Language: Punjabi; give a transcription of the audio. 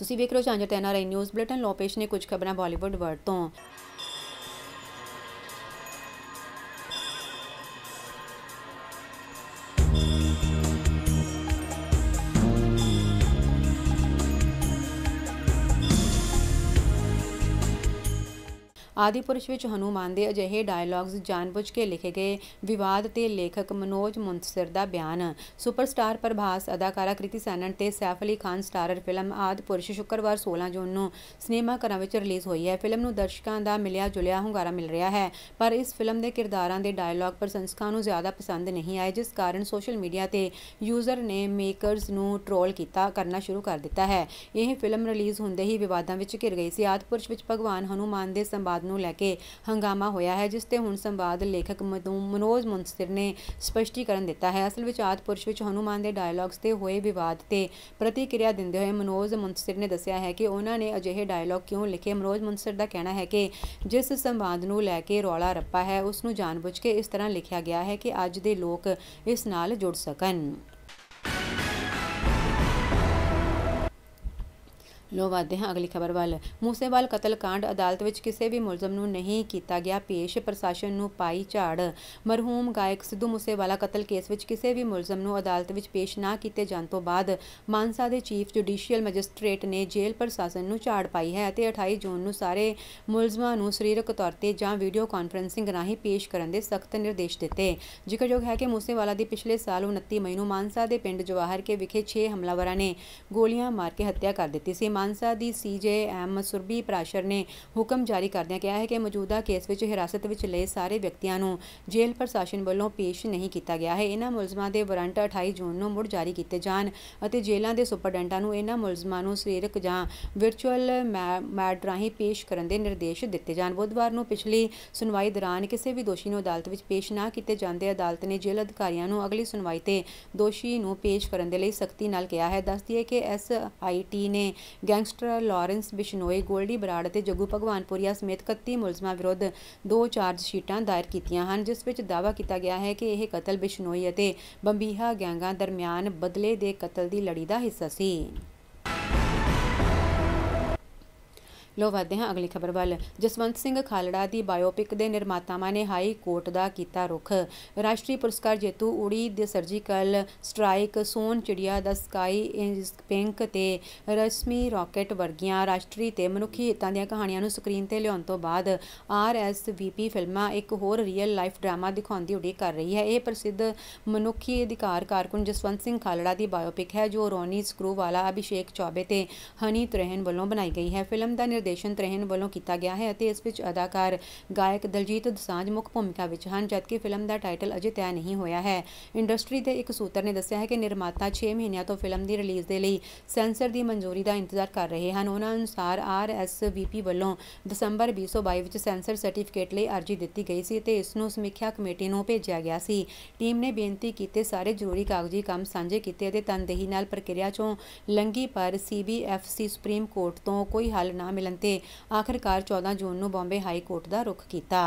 ਤੁਸੀਂ ਵੇਖ ਰਹੇ ਹੋ ਚਾਂਜਰ ਟੈਨ ਆਰ ਨਿਊਜ਼ ਬੁਲੇਟਨ ਲੋਪੇਸ਼ ਨੇ ਕੁਝ ਖਬਰਾਂ ਬਾਲੀਵੁੱਡ ਵਰਤੋਂ ਤੋਂ ਆਦੀਪੁਰਸ਼ ਪੁਰਸ਼ ਵਿੱਚ ਹਨੂਮਾਨ ਦੇ ਅਜਿਹੇ ਡਾਇਲੌਗਸ ਜਾਣਬੁੱਝ ਕੇ ਲਿਖੇ ਗਏ ਵਿਵਾਦ ਤੇ ਲੇਖਕ ਮਨੋਜ ਮੁੰਤਸਰ ਦਾ ਬਿਆਨ ਸੁਪਰਸਟਾਰ ਪ੍ਰਭਾਸ ਅਦਾਕਾਰਾ ਕ੍ਰਿਤੀ ਸੈਨਨ ਤੇ ਸੈਫ ਅਲੀ ਖਾਨ ਸਟਾਰਰ ਫਿਲਮ ਆਦੀਪੁਰਸ਼ ਪੁਰਸ਼ ਸ਼ੁੱਕਰਵਾਰ 16 ਜੂਨ ਨੂੰ ਸਿਨੇਮਾ ਘਰਾਂ ਵਿੱਚ ਰਿਲੀਜ਼ ਹੋਈ ਹੈ ਫਿਲਮ ਨੂੰ ਦਰਸ਼ਕਾਂ ਦਾ ਮਿਲਿਆ ਜੁਲਿਆ ਹੁੰਗਾਰਾ ਮਿਲ ਰਿਹਾ ਹੈ ਪਰ ਇਸ ਫਿਲਮ ਦੇ ਕਿਰਦਾਰਾਂ ਦੇ ਡਾਇਲੌਗ ਪ੍ਰਸ਼ੰਸਕਾਂ ਨੂੰ ਜ਼ਿਆਦਾ ਪਸੰਦ ਨਹੀਂ ਆਏ ਜਿਸ ਕਾਰਨ ਸੋਸ਼ਲ ਮੀਡੀਆ ਤੇ ਯੂਜ਼ਰ ਨੇ ਮੇਕਰਸ ਨੂੰ ਟ੍ਰੋਲ ਕੀਤਾ ਕਰਨਾ ਸ਼ੁਰੂ ਕਰ ਦਿੱਤਾ ਹੈ ਇਹ ਫਿਲਮ ਰਿਲੀਜ਼ ਹੁੰਦੇ ਹੀ ਵਿਵਾਦਾਂ ਵਿੱਚ ਘਿਰ ਗਈ ਸੀ ਆਦਿਪੁਰਸ਼ ਵਿੱਚ ਭਗਵਾਨ ਹਨੂਮਾਨ ਦੇ ਸੰਵਾਦ ਨੂੰ ਲੈ ਕੇ ਹੰਗਾਮਾ ਹੋਇਆ ਹੈ ਜਿਸ ਤੇ ਹੁਣ ਸੰਵਾਦ ਲੇਖਕ ਮਨੋਜ ਮੁੰਸਤਰ ਨੇ ਸਪਸ਼ਟੀਕਰਨ ਦਿੱਤਾ ਹੈ ਅਸਲ ਵਿੱਚ ਆਦਪੁਰਸ਼ ਵਿੱਚ ਹਨੂਮਾਨ ਦੇ ਡਾਇਲੌਗਸ ਤੇ ਹੋਏ ਵਿਵਾਦ ਤੇ ਪ੍ਰਤੀਕਿਰਿਆ ਦਿੰਦੇ ਹੋਏ ਮਨੋਜ ਮੁੰਸਤਰ ਨੇ ਦੱਸਿਆ ਹੈ ਕਿ ਉਹਨਾਂ ਨੇ ਅਜਿਹੇ ਡਾਇਲੌਗ ਕਿਉਂ ਲਿਖੇ ਮਨੋਜ ਮੁੰਸਤਰ ਦਾ ਕਹਿਣਾ ਹੈ ਕਿ ਜਿਸ ਸੰਵਾਦ ਨੂੰ ਲੈ ਕੇ ਰੌਲਾ ਰੱਪਾ ਹੈ ਉਸ ਨੂੰ ਜਾਣਬੁੱਝ ਕੇ ਇਸ ਤਰ੍ਹਾਂ ਲਿਖਿਆ ਗਿਆ ਹੈ ਕਿ ਅੱਜ ਦੇ ਲੋਕ ਇਸ ਨਾਲ ਜੁੜ ਸਕਣ ਲੋ ਵਾਦੇ ਹਾਂ ਅਗਲੀ ਖਬਰ ਵੱਲ ਮੂਸੇਵਾਲ ਕਤਲकांड ਅਦਾਲਤ ਵਿੱਚ ਕਿਸੇ ਵੀ ਮੁਲਜ਼ਮ ਨੂੰ ਨਹੀਂ ਕੀਤਾ ਗਿਆ ਪੇਸ਼ ਪ੍ਰਸ਼ਾਸਨ ਨੂੰ ਪਾਈ ਝਾੜ ਮਰਹੂਮ ਗਾਇਕ ਸਿੱਧੂ ਮੂਸੇਵਾਲਾ ਕਤਲ ਕੇਸ ਵਿੱਚ ਕਿਸੇ ਵੀ ਮੁਲਜ਼ਮ ਨੂੰ ਅਦਾਲਤ ਵਿੱਚ ਪੇਸ਼ ਨਾ ਕੀਤੇ ਜਾਣ ਤੋਂ ਬਾਅਦ ਮਾਨਸਾ ਦੇ ਚੀਫ ਜੁਡੀਸ਼ੀਅਲ ਮੈਜਿਸਟ੍ਰੇਟ ਨੇ ਜੇਲ੍ਹ ਪ੍ਰਸ਼ਾਸਨ ਨੂੰ ਝਾੜ ਪਾਈ ਹੈ ਅਤੇ 28 ਜੂਨ ਨੂੰ ਸਾਰੇ ਮੁਲਜ਼ਮਾਂ ਨੂੰ ਸਰੀਰਕ ਤੌਰ ਤੇ ਜਾਂ ਵੀਡੀਓ ਕਾਨਫਰੈਂਸਿੰਗ ਰਾਹੀਂ ਪੇਸ਼ ਕਰਨ ਦੇ ਸਖਤ ਨਿਰਦੇਸ਼ ਦਿੱਤੇ ਜ਼ਿਕਰਯੋਗ ਹੈ ਕਿ ਮੂਸੇਵਾਲਾ ਦੀ ਪਿਛਲੇ ਸਾਲ 29 ਮਈ ਨੂੰ ਮਾਨਸਾ ਦੇ ਪਿੰਡ ਜਵਾਹਰ ਕੇ ਵਿਖੇ 6 ਹਮਲਾਵਰਾਂ ਨੇ ਗੋਲੀਆਂ ਮਾਰ ਕੇ ਹੱਤਿਆ ਕਰ ਦਿੱਤੀ ਸੀ ਮਾਨਸਾ ਦੀ ਸੀਜੇਐਮ ਸੁਰਬੀ ਪ੍ਰਾਸ਼ਰ ਨੇ ਹੁਕਮ ਜਾਰੀ ਕਰਦਿਆਂ ਕਿਹਾ ਹੈ ਕਿ ਮੌਜੂਦਾ ਕੇਸ ਵਿੱਚ ਹਿਰਾਸਤ ਵਿੱਚ ਲਏ ਸਾਰੇ ਵਿਅਕਤੀਆਂ ਨੂੰ ਜੇਲ੍ਹ ਪ੍ਰਸ਼ਾਸਨ ਵੱਲੋਂ ਪੇਸ਼ ਨਹੀਂ ਕੀਤਾ ਗਿਆ ਹੈ ਇਹਨਾਂ ਮੁਲਜ਼ਮਾਂ ਦੇ ਵਾਰੰਟ 28 ਜੂਨ ਨੂੰ ਮੁੜ ਜਾਰੀ ਕੀਤੇ ਜਾਣ ਅਤੇ ਜੇਲ੍ਹਾਂ ਦੇ ਸੁਪਰਡੈਂਟਾਂ ਨੂੰ ਇਹਨਾਂ ਮੁਲਜ਼ਮਾਂ ਨੂੰ ਸਰੀਰਕ ਜਾਂ ਵਰਚੁਅਲ ਮੈਡ ਰਾਹੀਂ ਪੇਸ਼ ਕਰਨ ਦੇ ਨਿਰਦੇਸ਼ ਦਿੱਤੇ ਜਾਣ ਬੁੱਧਵਾਰ ਨੂੰ ਪਿਛਲੀ ਸੁਣਵਾਈ ਦੌਰਾਨ ਕਿਸੇ ਵੀ ਦੋਸ਼ੀ ਨੂੰ ਅਦਾਲਤ ਵਿੱਚ ਪੇਸ਼ ਨਾ ਕੀਤੇ ਜਾਂਦੇ ਅਦਾਲਤ ਨੇ ਜੇਲ੍ਹ ਅਧਿਕਾਰੀਆਂ ਨੂੰ ਅਗਲੀ ਸੁਣਵਾਈ ਤੇ ਦੋਸ਼ੀ ਨੂੰ ਪੇਸ਼ ਕਰਨ ਦੇ ਲਈ ਸਖਤੀ ਨਾਲ ਕਿਹਾ ਹੈ ਦੱਸਦੀ ਹੈ ਕਿ ਐਸ ਆਈਟੀ ਨੇ ਗੈਂਗਸਟਰ ਲਾਰੈਂਸ ਬਿਸ਼ਨੋਈ ਗੋਲਡੀ ਬਰਾੜ ਅਤੇ ਜੱਗੂ ਭਗਵਾਨਪੁਰੀਆ ਸਮੇਤ 31 ਮੁਲਜ਼ਮਾਂ ਵਿਰੁੱਧ ਦੋ ਚਾਰਜ ਸ਼ੀਟਾਂ ਦਾਇਰ ਕੀਤੀਆਂ ਹਨ ਜਿਸ ਵਿੱਚ ਦਾਅਵਾ ਕੀਤਾ ਗਿਆ ਹੈ ਕਿ ਇਹ ਕਤਲ ਬਿਸ਼ਨੋਈ ਅਤੇ ਬੰਬੀਹਾ ਗੈਂਗਾਂ ਦਰਮਿਆਨ ਬਦਲੇ ਦੇ ਕਤਲ ਦੀ ਲੜੀ ਦਾ ਹਿੱਸਾ ਸੀ ਲੋ ਵਧਦੇ ਹਾਂ ਅਗਲੀ ਖਬਰ ਵੱਲ ਜਸਵੰਤ ਸਿੰਘ ਖਾਲੜਾ ਦੀ ਬਾਇਓਪਿਕ ਦੇ ਨਿਰਮਾਤਾਵਾਂ ਨੇ ਹਾਈ ਕੋਰਟ ਦਾ ਕੀਤਾ ਰੁਖ ਰਾਸ਼ਟਰੀ ਪੁਰਸਕਾਰ ਜੇਤੂ ਉੜੀ ਦੇ ਸਰਜੀਕਲ ਸਟ੍ਰਾਈਕ ਸੋਨ ਚਿੜੀਆ ਦਾ ਸਕਾਈ ਇਜ਼ ਪਿੰਕ ਤੇ ਰਸਮੀ ਰਾਕਟ ਵਰਗੀਆਂ ਰਾਸ਼ਟਰੀ ਤੇ ਮਨੁੱਖੀ ਹਿੱਤਾਂ ਦੀਆਂ ਕਹਾਣੀਆਂ ਨੂੰ ਸਕਰੀਨ ਤੇ ਲਿਆਉਣ ਤੋਂ ਬਾਅਦ ਆਰਐਸਵੀਪੀ ਫਿਲਮਾਂ ਇੱਕ ਹੋਰ ਰੀਅਲ ਲਾਈਫ ਡਰਾਮਾ ਦਿਖਾਉਣ ਦੀ ਉਡੀਕ ਕਰ ਰਹੀ ਹੈ ਇਹ ਪ੍ਰਸਿੱਧ ਮਨੁੱਖੀ ਅਧਿਕਾਰ ਕਾਰਕੁਨ ਜਸਵੰਤ ਸਿੰਘ ਖਾਲੜਾ ਦੀ ਬਾਇਓਪਿਕ ਹੈ ਜੋ ਰੋਨੀ ਸਕਰੂ ਵਾਲਾ ਅਭਿਸ਼ੇਕ ਚੌਬੇ ਤੇ ਹਨੀ ਤੁਰਹਿਨ ਵੱਲੋਂ ਬਣਾਈ ਗਈ ਹੈ ਫਿਲਮ ਦਾ ਨਿਰਦੇਸ਼ ਨਿਰਦੇਸ਼ਨ ਤਰੇਨ ਵੱਲੋਂ ਕੀਤਾ ਗਿਆ ਹੈ ਅਤੇ ਇਸ ਵਿੱਚ ਅਦਾਕਾਰ ਗਾਇਕ ਦਲਜੀਤ ਦਸਾਂਝ ਮੁੱਖ ਭੂਮਿਕਾ ਵਿੱਚ ਹਨ ਜਦਕਿ ਫਿਲਮ ਦਾ ਟਾਈਟਲ ਅਜੇ ਤੈਅ ਨਹੀਂ ਹੋਇਆ ਹੈ ਇੰਡਸਟਰੀ ਦੇ ਇੱਕ ਸੂਤਰ ਨੇ ਦੱਸਿਆ ਹੈ ਕਿ ਨਿਰਮਾਤਾ 6 ਮਹੀਨਿਆਂ ਤੋਂ ਫਿਲਮ ਦੀ ਰਿਲੀਜ਼ ਦੇ ਲਈ ਸੈਂਸਰ ਦੀ ਮਨਜ਼ੂਰੀ ਦਾ ਇੰਤਜ਼ਾਰ ਕਰ ਰਹੇ ਹਨ ਉਹਨਾਂ ਅਨੁਸਾਰ ਆਰਐਸਵੀਪੀ ਵੱਲੋਂ ਦਸੰਬਰ 2022 ਵਿੱਚ ਸੈਂਸਰ ਸਰਟੀਫਿਕੇਟ ਲਈ ਅਰਜ਼ੀ ਦਿੱਤੀ ਗਈ ਸੀ ਤੇ ਇਸ ਨੂੰ ਸਮੀਖਿਆ ਕਮੇਟੀ ਨੂੰ ਭੇਜਿਆ ਗਿਆ ਸੀ ਟੀਮ ਨੇ ਬੇਨਤੀ ਕੀਤੇ ਸਾਰੇ ਜ਼ਰੂਰੀ ਕਾਗਜ਼ੀ ਕੰਮ ਸਾਂਝੇ ਕੀਤੇ ਅਤੇ ਤਨਦੇਹੀ ਨਾਲ ਪ੍ਰਕਿਰਿਆ ਚੋਂ ਲੰਗੀ ਪਰ ਸੀਬੀਐਫਸੀ ਸੁਪਰੀਮ ਕੋਰਟ ਤੋਂ ਕੋਈ ਹੱਲ ਨਾ ਮਿਲਣ ਮਿਲਣ ਤੇ ਆਖਰਕਾਰ 14 ਜੂਨ ਨੂੰ ਬੰਬੇ ਹਾਈ ਕੋਰਟ ਦਾ ਰੁਖ ਕੀਤਾ